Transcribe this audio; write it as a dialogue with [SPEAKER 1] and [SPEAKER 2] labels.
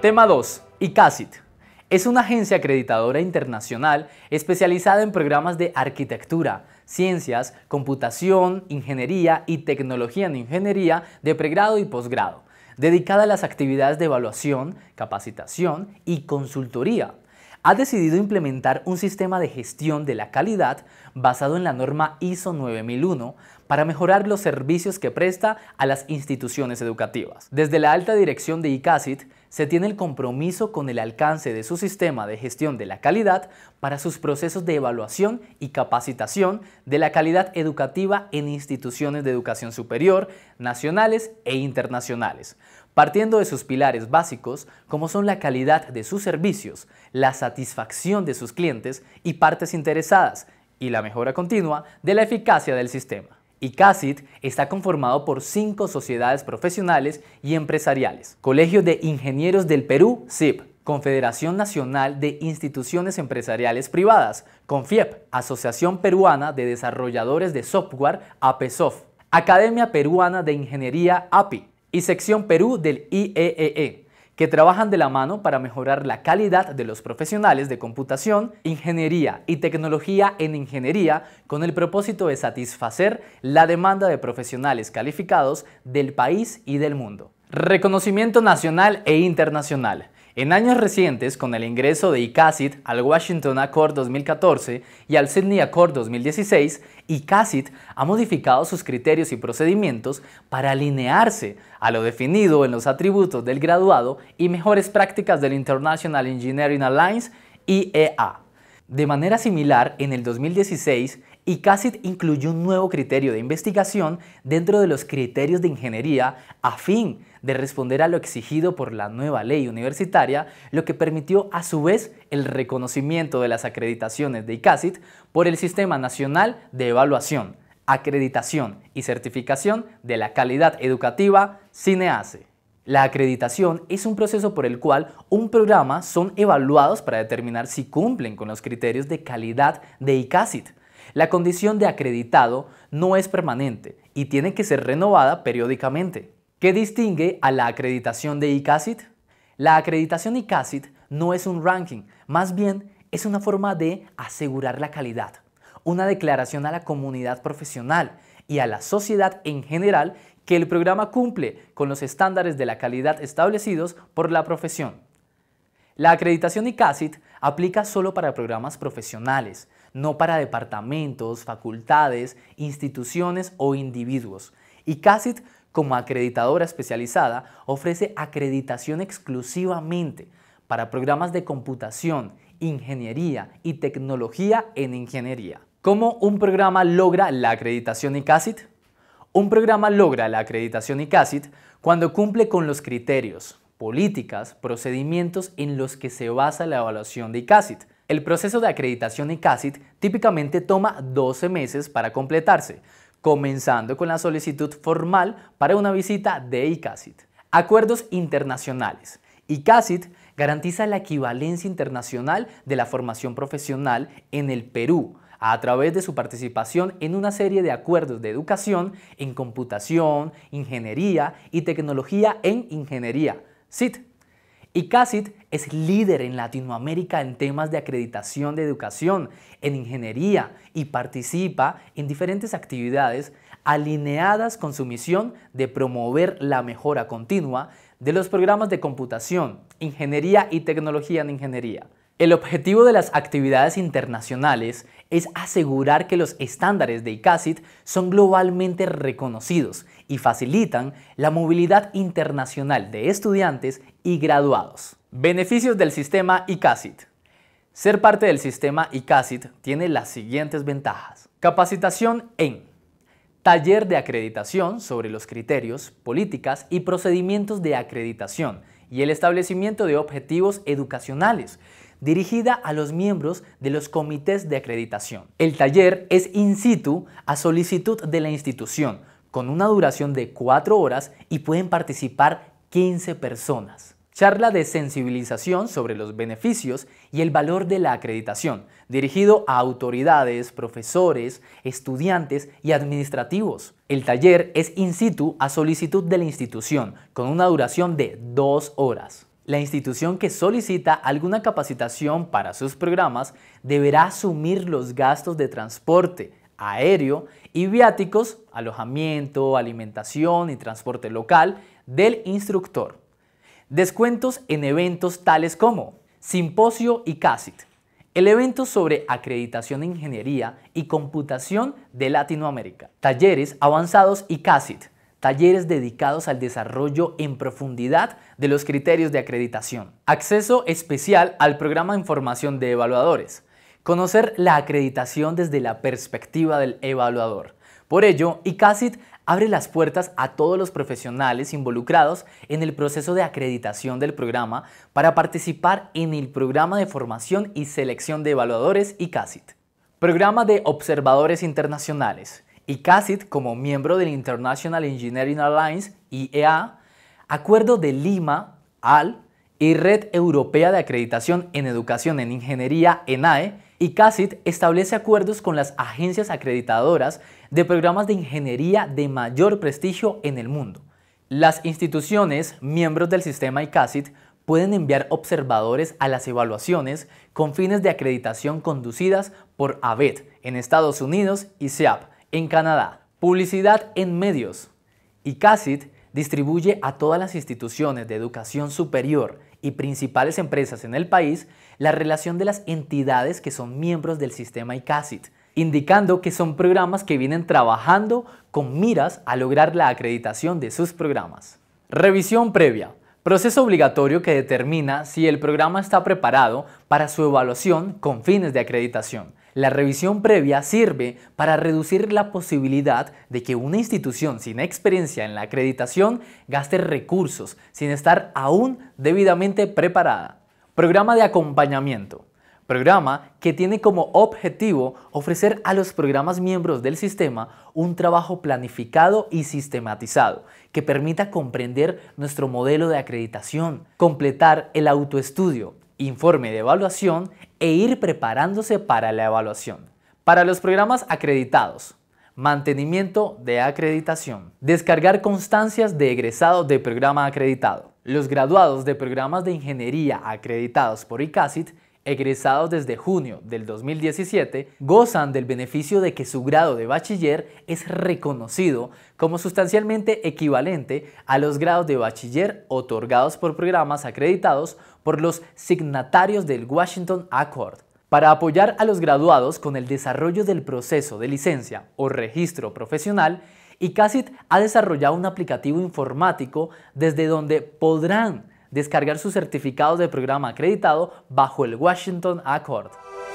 [SPEAKER 1] Tema 2. ICASIT. Es una agencia acreditadora internacional especializada en programas de arquitectura, ciencias, computación, ingeniería y tecnología en ingeniería de pregrado y posgrado, dedicada a las actividades de evaluación, capacitación y consultoría ha decidido implementar un sistema de gestión de la calidad basado en la norma ISO 9001 para mejorar los servicios que presta a las instituciones educativas. Desde la alta dirección de ICASIT se tiene el compromiso con el alcance de su sistema de gestión de la calidad para sus procesos de evaluación y capacitación de la calidad educativa en instituciones de educación superior, nacionales e internacionales partiendo de sus pilares básicos como son la calidad de sus servicios, la satisfacción de sus clientes y partes interesadas, y la mejora continua de la eficacia del sistema. ICASIT está conformado por cinco sociedades profesionales y empresariales. Colegio de Ingenieros del Perú, (CIP), Confederación Nacional de Instituciones Empresariales Privadas, CONFIEP. Asociación Peruana de Desarrolladores de Software, APESOF. Academia Peruana de Ingeniería, API y sección Perú del IEEE, e e, que trabajan de la mano para mejorar la calidad de los profesionales de computación, ingeniería y tecnología en ingeniería con el propósito de satisfacer la demanda de profesionales calificados del país y del mundo. Reconocimiento nacional e internacional. En años recientes, con el ingreso de ICASID al Washington Accord 2014 y al Sydney Accord 2016, ICASID ha modificado sus criterios y procedimientos para alinearse a lo definido en los atributos del graduado y mejores prácticas del International Engineering Alliance, IEA. De manera similar, en el 2016, y incluyó un nuevo criterio de investigación dentro de los criterios de ingeniería a fin de responder a lo exigido por la nueva ley universitaria, lo que permitió a su vez el reconocimiento de las acreditaciones de ICASIT por el Sistema Nacional de Evaluación, Acreditación y Certificación de la Calidad Educativa, CINEACE. La acreditación es un proceso por el cual un programa son evaluados para determinar si cumplen con los criterios de calidad de ICASIT la condición de acreditado no es permanente y tiene que ser renovada periódicamente. ¿Qué distingue a la acreditación de ICASIT? La acreditación ICASIT no es un ranking, más bien es una forma de asegurar la calidad, una declaración a la comunidad profesional y a la sociedad en general que el programa cumple con los estándares de la calidad establecidos por la profesión. La acreditación ICASIT aplica solo para programas profesionales, no para departamentos, facultades, instituciones o individuos. Y como acreditadora especializada, ofrece acreditación exclusivamente para programas de computación, ingeniería y tecnología en ingeniería. ¿Cómo un programa logra la acreditación ICASIT? Un programa logra la acreditación ICASIT cuando cumple con los criterios, políticas, procedimientos en los que se basa la evaluación de ICASIT, el proceso de acreditación ICASIT típicamente toma 12 meses para completarse, comenzando con la solicitud formal para una visita de ICASIT. Acuerdos internacionales. ICASIT garantiza la equivalencia internacional de la formación profesional en el Perú a través de su participación en una serie de acuerdos de educación en computación, ingeniería y tecnología en ingeniería, y es líder en Latinoamérica en temas de acreditación de educación, en ingeniería y participa en diferentes actividades alineadas con su misión de promover la mejora continua de los programas de computación, ingeniería y tecnología en ingeniería. El objetivo de las actividades internacionales es asegurar que los estándares de ICASIT son globalmente reconocidos y facilitan la movilidad internacional de estudiantes y graduados. Beneficios del sistema ICASIT. Ser parte del sistema ICASIT tiene las siguientes ventajas. Capacitación en Taller de acreditación sobre los criterios, políticas y procedimientos de acreditación y el establecimiento de objetivos educacionales dirigida a los miembros de los comités de acreditación. El taller es in situ a solicitud de la institución con una duración de 4 horas y pueden participar 15 personas. Charla de sensibilización sobre los beneficios y el valor de la acreditación, dirigido a autoridades, profesores, estudiantes y administrativos. El taller es in situ a solicitud de la institución, con una duración de 2 horas. La institución que solicita alguna capacitación para sus programas deberá asumir los gastos de transporte, aéreo y viáticos, alojamiento, alimentación y transporte local del instructor. Descuentos en eventos tales como Simposio y CASIT, el evento sobre acreditación de ingeniería y computación de Latinoamérica, talleres avanzados y CASIT, talleres dedicados al desarrollo en profundidad de los criterios de acreditación, acceso especial al programa de formación de evaluadores, conocer la acreditación desde la perspectiva del evaluador. Por ello, ICASIT abre las puertas a todos los profesionales involucrados en el proceso de acreditación del programa para participar en el programa de formación y selección de evaluadores ICASIT. Programa de observadores internacionales. ICASIT, como miembro del International Engineering Alliance, IEA, Acuerdo de Lima, AL, y Red Europea de Acreditación en Educación en Ingeniería, ENAE, e, y CASIT establece acuerdos con las agencias acreditadoras de programas de ingeniería de mayor prestigio en el mundo. Las instituciones, miembros del sistema ICASIT, pueden enviar observadores a las evaluaciones con fines de acreditación conducidas por ABET en Estados Unidos y SEAP en Canadá. Publicidad en medios. ICASIT distribuye a todas las instituciones de educación superior y principales empresas en el país la relación de las entidades que son miembros del sistema ICASIT, indicando que son programas que vienen trabajando con miras a lograr la acreditación de sus programas. Revisión previa proceso obligatorio que determina si el programa está preparado para su evaluación con fines de acreditación. La revisión previa sirve para reducir la posibilidad de que una institución sin experiencia en la acreditación gaste recursos sin estar aún debidamente preparada. Programa de acompañamiento programa que tiene como objetivo ofrecer a los programas miembros del sistema un trabajo planificado y sistematizado que permita comprender nuestro modelo de acreditación, completar el autoestudio, informe de evaluación e ir preparándose para la evaluación. Para los programas acreditados, mantenimiento de acreditación, descargar constancias de egresado de programa acreditado. Los graduados de programas de ingeniería acreditados por ICASIT egresados desde junio del 2017, gozan del beneficio de que su grado de bachiller es reconocido como sustancialmente equivalente a los grados de bachiller otorgados por programas acreditados por los signatarios del Washington Accord. Para apoyar a los graduados con el desarrollo del proceso de licencia o registro profesional, ICASIT ha desarrollado un aplicativo informático desde donde podrán descargar sus certificados de programa acreditado bajo el Washington Accord.